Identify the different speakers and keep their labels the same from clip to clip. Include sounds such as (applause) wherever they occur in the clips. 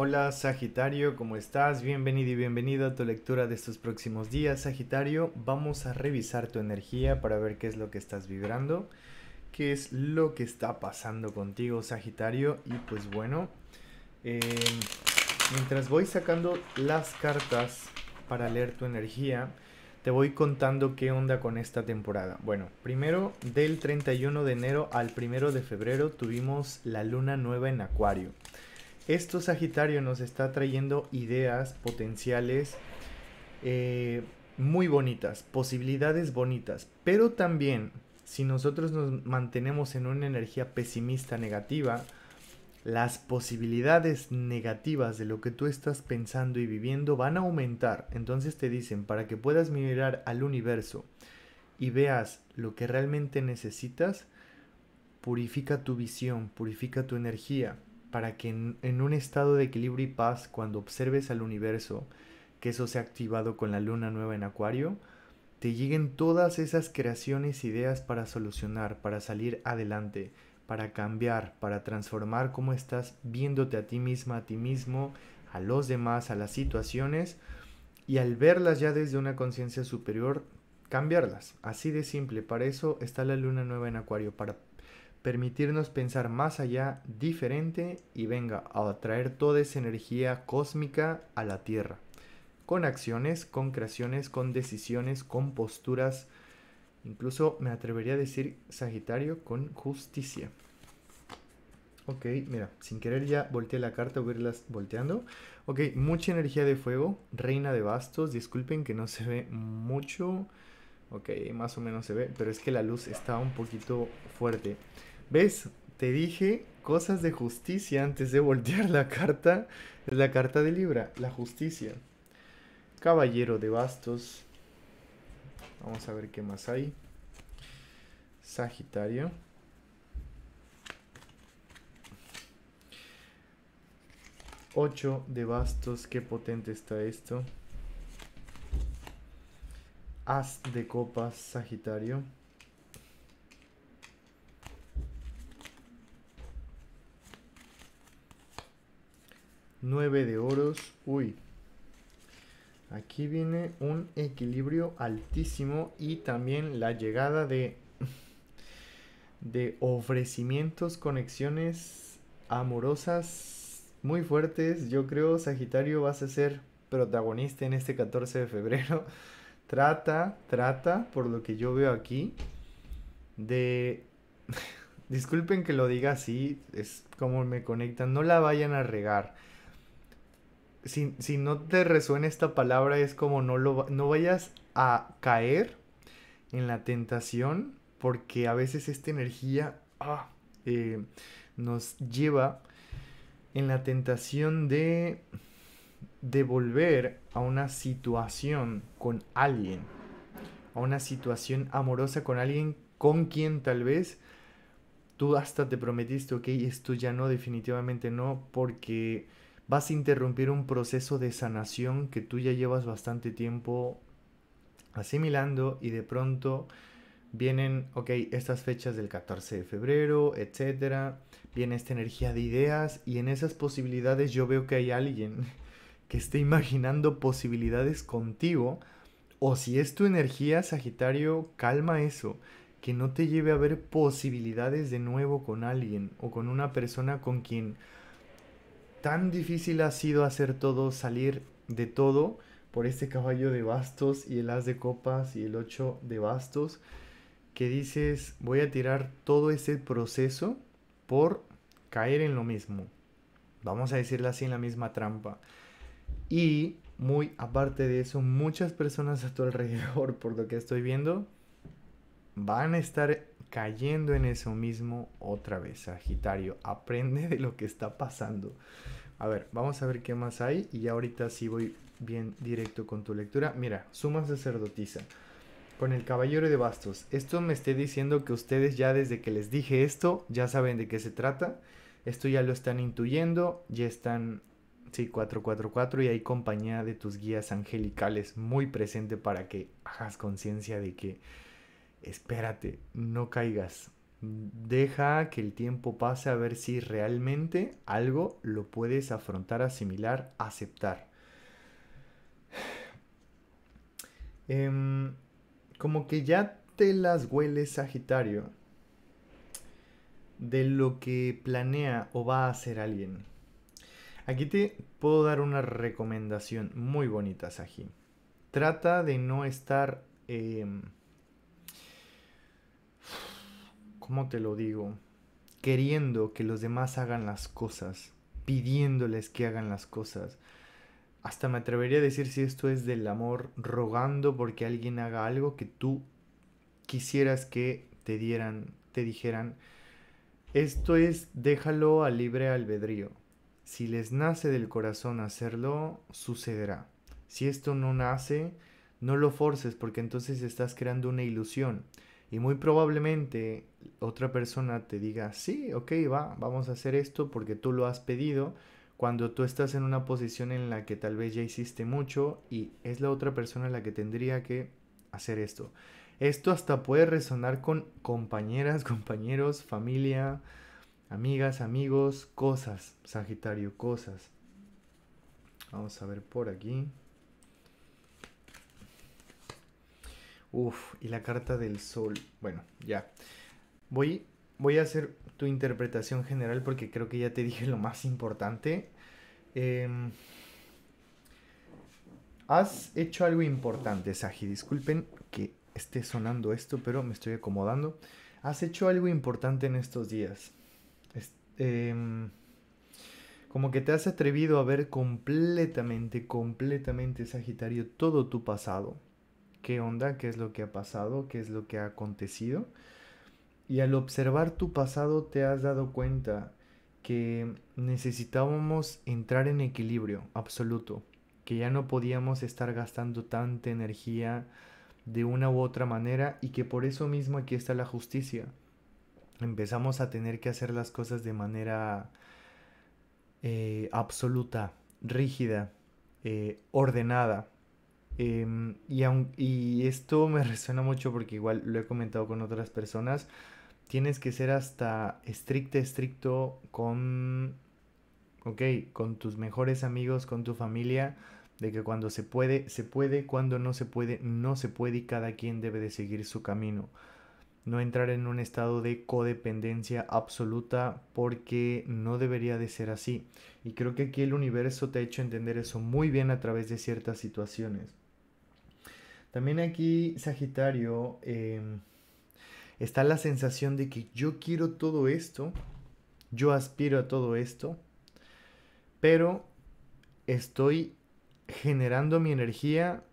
Speaker 1: Hola Sagitario, ¿cómo estás? Bienvenido y bienvenido a tu lectura de estos próximos días. Sagitario, vamos a revisar tu energía para ver qué es lo que estás vibrando, qué es lo que está pasando contigo Sagitario. Y pues bueno, eh, mientras voy sacando las cartas para leer tu energía, te voy contando qué onda con esta temporada. Bueno, primero del 31 de enero al 1 de febrero tuvimos la luna nueva en Acuario. Esto Sagitario nos está trayendo ideas potenciales eh, muy bonitas, posibilidades bonitas, pero también si nosotros nos mantenemos en una energía pesimista negativa, las posibilidades negativas de lo que tú estás pensando y viviendo van a aumentar. Entonces te dicen, para que puedas mirar al universo y veas lo que realmente necesitas, purifica tu visión, purifica tu energía para que en, un estado de equilibrio y paz, cuando observes al universo, que eso se ha activado con la luna nueva en Acuario, te lleguen todas esas creaciones, ideas para solucionar, para salir adelante, para cambiar, para transformar cómo estás viéndote a ti misma, a ti mismo, a los demás, a las situaciones, y al verlas ya desde una conciencia superior, cambiarlas. Así de simple, para eso está la luna nueva en Acuario, para permitirnos pensar más allá, diferente y venga a atraer toda esa energía cósmica a la Tierra. Con acciones, con creaciones, con decisiones, con posturas, incluso me atrevería a decir Sagitario con justicia. Ok, mira, sin querer ya volteé la carta, voy a irlas volteando. Ok, mucha energía de fuego, reina de bastos, disculpen que no se ve mucho. Ok, más o menos se ve, pero es que la luz está un poquito fuerte. ¿Ves? Te dije cosas de justicia antes de voltear la carta. Es la carta de Libra, la justicia. Caballero de bastos. Vamos a ver qué más hay. Sagitario. Ocho de bastos, qué potente está esto. As de copas, Sagitario. 9 de oros. Uy. Aquí viene un equilibrio altísimo y también la llegada de, de ofrecimientos, conexiones amorosas muy fuertes. Yo creo, Sagitario, vas a ser protagonista en este 14 de febrero. (laughs) Trata, trata, por lo que yo veo aquí, de... (laughs) Disculpen que lo diga así, es como me conectan, no la vayan a regar si, no te resuena esta palabra, es como no, lo, vayas a caer en la tentación, porque a veces esta energía ah, eh, nos lleva en la tentación de, de volver a una situación con alguien, a una situación amorosa con alguien con quien tal vez tú hasta te prometiste, ok, esto ya no, definitivamente no, porque vas a interrumpir un proceso de sanación que tú ya llevas bastante tiempo asimilando y de pronto vienen, ok, estas fechas del 14 de febrero, etcétera, viene esta energía de ideas y en esas posibilidades yo veo que hay alguien que esté imaginando posibilidades contigo o si es tu energía, Sagitario, calma eso, que no te lleve a ver posibilidades de nuevo con alguien o con una persona con quien tan difícil ha sido hacer todo, salir de todo por este caballo de bastos y el as de copas y el ocho de bastos que dices voy a tirar todo ese proceso por caer en lo mismo. Vamos a decirlo así en la misma trampa. Y muy aparte de eso, muchas personas a tu alrededor, (laughs) por lo que estoy viendo, van a estar cayendo en eso mismo otra vez. Sagitario, aprende de lo que está pasando. A ver, vamos a ver qué más hay y ahorita sí voy bien directo con tu lectura. Mira, suma sacerdotisa. Con el caballero de bastos. Esto me esté diciendo que ustedes ya desde que les dije esto, ya saben de qué se trata. Esto ya lo están intuyendo, ya están, sí, 444 y hay compañía de tus guías angelicales muy presente para que hagas conciencia de que, espérate, no caigas, Deja que el tiempo pase a ver si realmente algo lo puedes afrontar, asimilar, aceptar. (sighs) Em, como que ya te las hueles Sagitario de lo que planea o va a hacer alguien. Aquí te puedo dar una recomendación muy bonita, Sagi. Trata de no estar... Em, ¿cómo te lo digo? Queriendo que los demás hagan las cosas, pidiéndoles que hagan las cosas. Hasta me atrevería a decir si esto es del amor, rogando porque alguien haga algo que tú quisieras que te dieran, te dijeran. Esto es déjalo a libre albedrío. Si les nace del corazón hacerlo, sucederá. Si esto no nace, no lo forces porque entonces estás creando una ilusión. Y muy probablemente otra persona te diga, sí, ok, va, vamos a hacer esto porque tú lo has pedido, cuando tú estás en una posición en la que tal vez ya hiciste mucho y es la otra persona la que tendría que hacer esto. Esto hasta puede resonar con compañeras, (laughs) compañeros, familia, amigas, amigos, cosas, Sagitario, cosas. Vamos a ver por aquí. Uf, y la carta del sol. Bueno, ya. Voy, voy a hacer tu interpretación general porque creo que ya te dije lo más importante. Em, has hecho algo importante, Saji. Disculpen que esté sonando esto, pero me estoy acomodando. Has hecho algo importante en estos días. Em, como que te has atrevido a ver completamente, completamente, Sagitario, todo tu pasado qué onda, qué es lo que ha pasado, qué es lo que ha acontecido. Y al observar tu pasado te has dado cuenta que necesitábamos entrar en equilibrio absoluto, que ya no podíamos estar gastando tanta energía de una u otra manera y que por eso mismo aquí está la justicia. Empezamos a tener que hacer las cosas de manera eh, absoluta, rígida, eh, ordenada, Em, y, y esto me (laughs) resuena mucho porque igual lo he comentado con otras personas. Tienes que ser hasta estricto, estricto con, con tus mejores amigos, con tu familia, de que cuando se puede, se puede, cuando no se puede, no se puede y cada quien debe de seguir su camino. No entrar en un estado de codependencia absoluta porque no debería de ser así. Y creo que aquí el universo te ha hecho entender eso muy bien a través de ciertas situaciones. También aquí, Sagitario, em, está la sensación de que yo quiero todo esto, yo aspiro a todo esto, pero estoy generando mi energía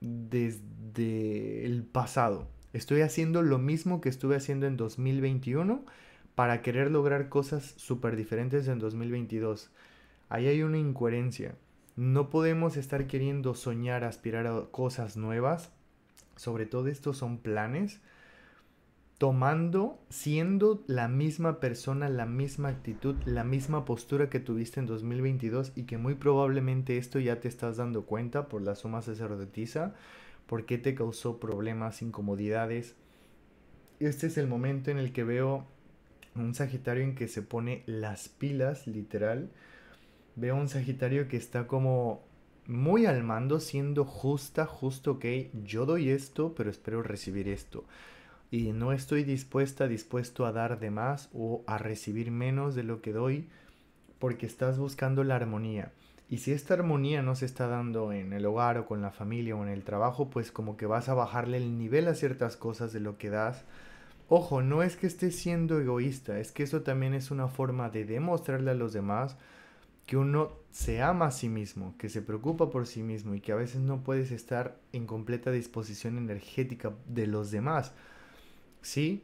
Speaker 1: desde el pasado. Estoy haciendo lo mismo que estuve haciendo en 2021 para querer lograr cosas súper diferentes en 2022. Ahí hay una incoherencia. No podemos estar queriendo soñar, aspirar a cosas nuevas. Sobre todo estos son planes. Tomando, siendo la misma persona, la misma actitud, la misma postura que tuviste en 2022 y que muy probablemente esto ya te estás dando cuenta por la suma sacerdotisa, porque te causó problemas, incomodidades. Este es el momento en el que veo un Sagitario en que se pone las pilas, literal Veo un Sagitario que está como muy al mando, siendo justa, justo, ok, yo doy esto, pero espero recibir esto. Y no estoy dispuesta, dispuesto a dar de más o a recibir menos de lo que doy, porque estás buscando la armonía. Y si esta armonía no se está dando en el hogar o con la familia o en el trabajo, pues como que vas a bajarle el nivel a ciertas cosas de lo que das. Ojo, no es que estés siendo egoísta, es que eso también es una forma de demostrarle a los demás que uno se ama a sí mismo, que se preocupa por sí mismo y que a veces no puedes estar en completa disposición energética de los demás. ¿Sí?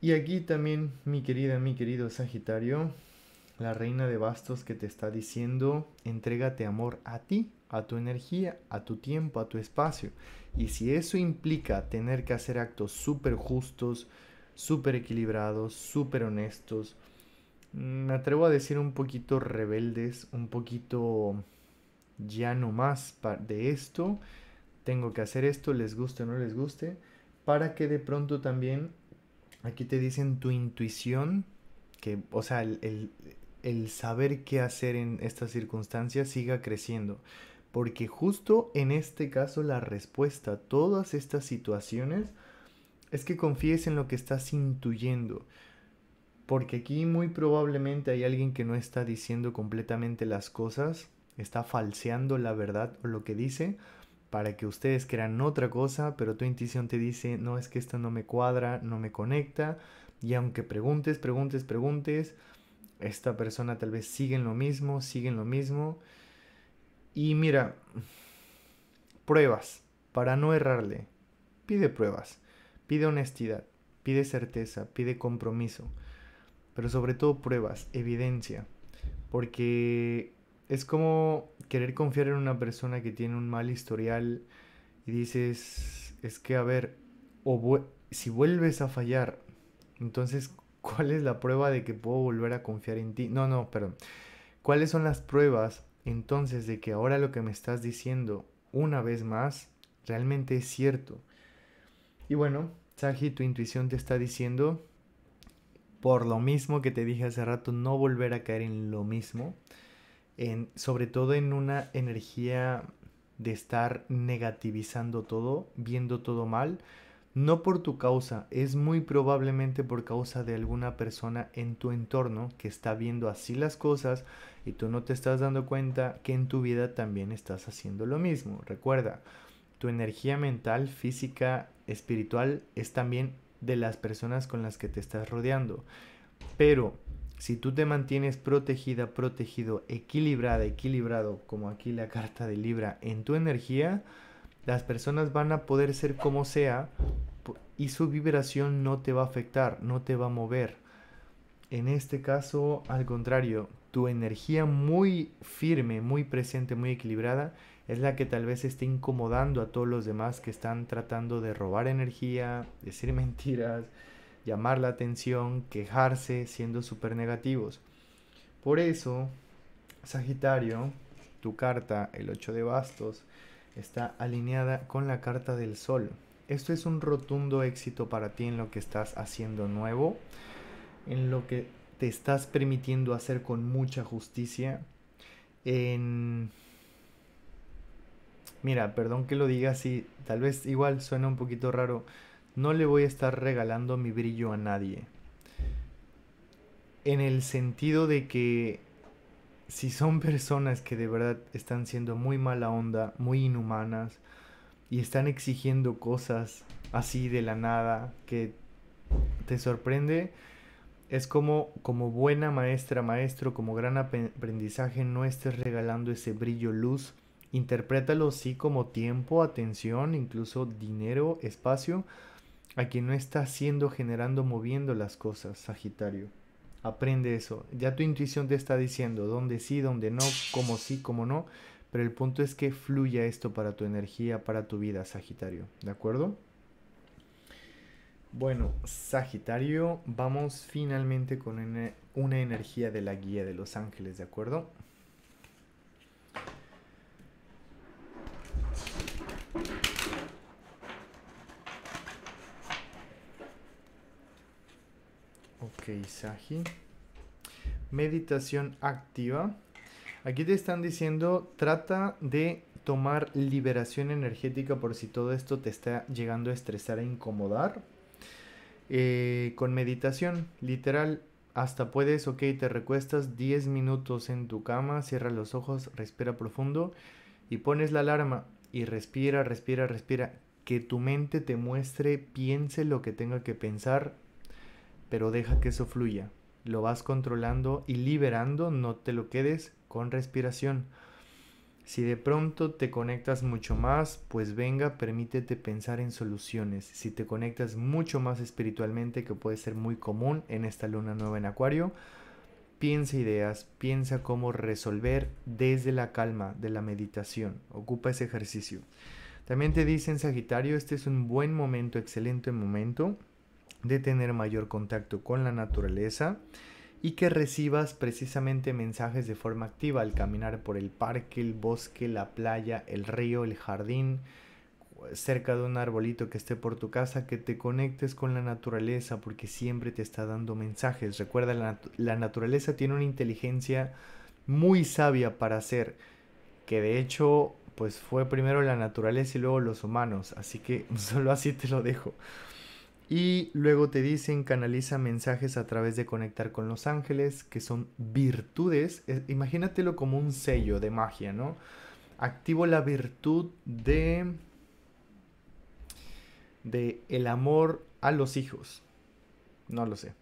Speaker 1: Y aquí también, mi querida, mi querido Sagitario, la reina de bastos que te está diciendo, entrégate amor a ti, a tu energía, a tu tiempo, a tu espacio. Y si eso implica tener que hacer actos súper justos, súper equilibrados, súper honestos, me atrevo a decir un poquito rebeldes, un poquito ya no más de esto, tengo que hacer esto, les guste o no les guste, para que de pronto también aquí te dicen tu intuición, que, o sea, el, el saber qué hacer en estas circunstancias siga creciendo. Porque justo en este caso la respuesta a todas estas situaciones es que confíes en lo que estás intuyendo. Porque aquí muy probablemente hay alguien que no está diciendo completamente las cosas, está falseando la verdad o lo que dice para que ustedes crean otra cosa, pero tu intuición te dice, no es que esto no me cuadra, no me conecta, y aunque preguntes, preguntes, preguntes, esta persona tal vez sigue en lo mismo, sigue en lo mismo. Y mira, pruebas, para no errarle, pide pruebas, pide honestidad, pide certeza, pide compromiso pero sobre todo pruebas, evidencia, porque es como querer confiar en una persona que tiene un mal historial y dices, es que a ver, o si vuelves a fallar, entonces, (laughs) ¿cuál es la prueba de que puedo volver a confiar en ti? No, no, perdón. ¿Cuáles son las pruebas entonces de que ahora lo que me estás diciendo una vez más realmente es cierto? Y bueno, Saji, tu intuición te está diciendo por lo mismo que te dije hace rato, no volver a caer en lo mismo, en, sobre todo en una energía de estar negativizando todo, viendo todo mal, no por tu causa, es muy probablemente por causa de alguna persona en tu entorno que está viendo así las cosas y tú no te estás dando cuenta que en tu vida también estás haciendo lo mismo. Recuerda, tu energía mental, física, espiritual es también de las personas con las que te estás rodeando. Pero si tú te mantienes protegida, protegido, equilibrada, equilibrado, como aquí la carta de Libra, en tu energía, las personas van a poder ser como sea y su vibración no te va a afectar, no te va a mover. En este caso, al contrario, tu energía muy firme, muy presente, muy equilibrada, es la que tal vez esté incomodando a todos los demás que están tratando de robar energía, decir (laughs) mentiras, llamar la atención, quejarse, siendo súper negativos. Por eso, Sagitario, tu carta, el 8 de bastos, está alineada con la carta del sol. Esto es un rotundo éxito para ti en lo que estás haciendo nuevo, en lo que te estás permitiendo hacer con mucha justicia, en Mira, perdón que lo diga así, tal vez igual suena un poquito raro. No le voy a estar regalando mi brillo a nadie. En el sentido de que si son (laughs) personas que de verdad están siendo muy mala onda, muy inhumanas, y están exigiendo cosas así de la nada que te sorprende, es como, como buena maestra, maestro, como gran aprendizaje, no estés regalando ese brillo luz Interprétalo sí como tiempo, atención, incluso dinero, espacio, a quien no está haciendo, generando, moviendo las cosas, Sagitario. Aprende eso. Ya tu intuición te está diciendo dónde sí, dónde no, cómo sí, cómo no. Pero el punto es que fluya esto para tu energía, para tu vida, Sagitario. ¿De acuerdo? Bueno, Sagitario, vamos finalmente con una energía de la guía de los ángeles, ¿de acuerdo? Ok, Saji. Meditación activa. Aquí te están diciendo, trata de tomar liberación energética por si todo esto te está llegando a estresar e incomodar. Eh, con meditación, literal, hasta puedes, ok, te recuestas 10 minutos en tu cama, cierra los ojos, respira profundo y pones la alarma y respira, respira, respira. Que tu mente te muestre, piense lo que tenga que pensar, pero deja que eso fluya. Lo vas controlando y liberando, no te lo quedes con respiración. Si de pronto te conectas mucho más, pues venga, permítete pensar en soluciones. Si te conectas mucho más espiritualmente, que puede ser muy común en esta luna nueva en Acuario, piensa ideas, piensa cómo resolver desde la calma, de la meditación. Ocupa ese ejercicio. También te dicen Sagitario, este es un buen momento, excelente momento de tener mayor contacto con la naturaleza y que recibas precisamente mensajes de forma activa al caminar por el parque, el bosque, la playa, el río, el jardín, cerca de un arbolito que esté por tu casa, que te conectes con la naturaleza porque siempre te está dando mensajes. Recuerda, la, naturaleza tiene una inteligencia muy sabia para hacer, que de hecho pues fue primero la naturaleza y luego los humanos, así que (laughs) solo así te lo dejo. Y luego te dicen canaliza mensajes a través de conectar con los ángeles, que son virtudes. Imagínatelo como un sello de magia, ¿no? Activo la virtud de de el amor a los hijos. No lo sé,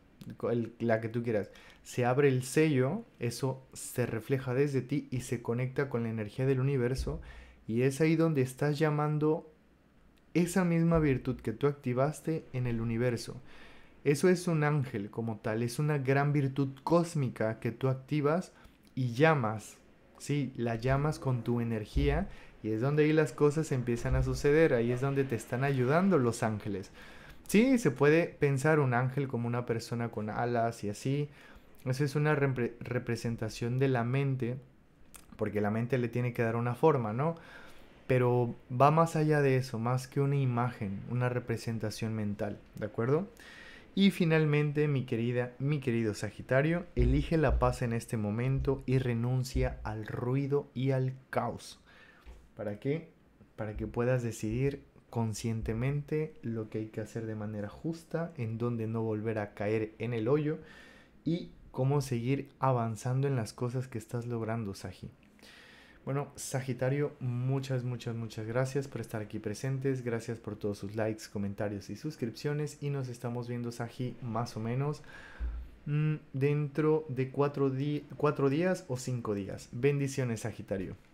Speaker 1: la que tú quieras. Se abre el sello, eso se refleja desde ti y se conecta con la energía del universo. Y es ahí donde estás llamando esa misma virtud que tú activaste en el universo. Eso es un ángel como tal, es una gran virtud cósmica que tú activas y llamas, ¿sí? La llamas con tu energía y es donde ahí las cosas empiezan a suceder, ahí es donde te están ayudando los ángeles. Sí, se puede pensar un ángel como una persona con alas y así. eso es una representación de la mente, porque la mente le tiene que dar una forma, ¿no? pero va más allá de eso, más que una imagen, una representación mental, ¿de acuerdo? Y finalmente, mi querida, mi querido Sagitario, elige la paz en este momento y renuncia al ruido y al caos. ¿Para qué? Para que puedas decidir conscientemente lo que hay que hacer de manera justa, en dónde no volver a caer en el hoyo y cómo seguir avanzando en las cosas que estás logrando, Sagi. Bueno, Sagitario, muchas, muchas, muchas gracias por estar aquí presentes. Gracias por todos sus likes, comentarios y suscripciones. Y nos estamos viendo, Sagi, más o menos mm, dentro de cuatro días o cinco días. Bendiciones, Sagitario.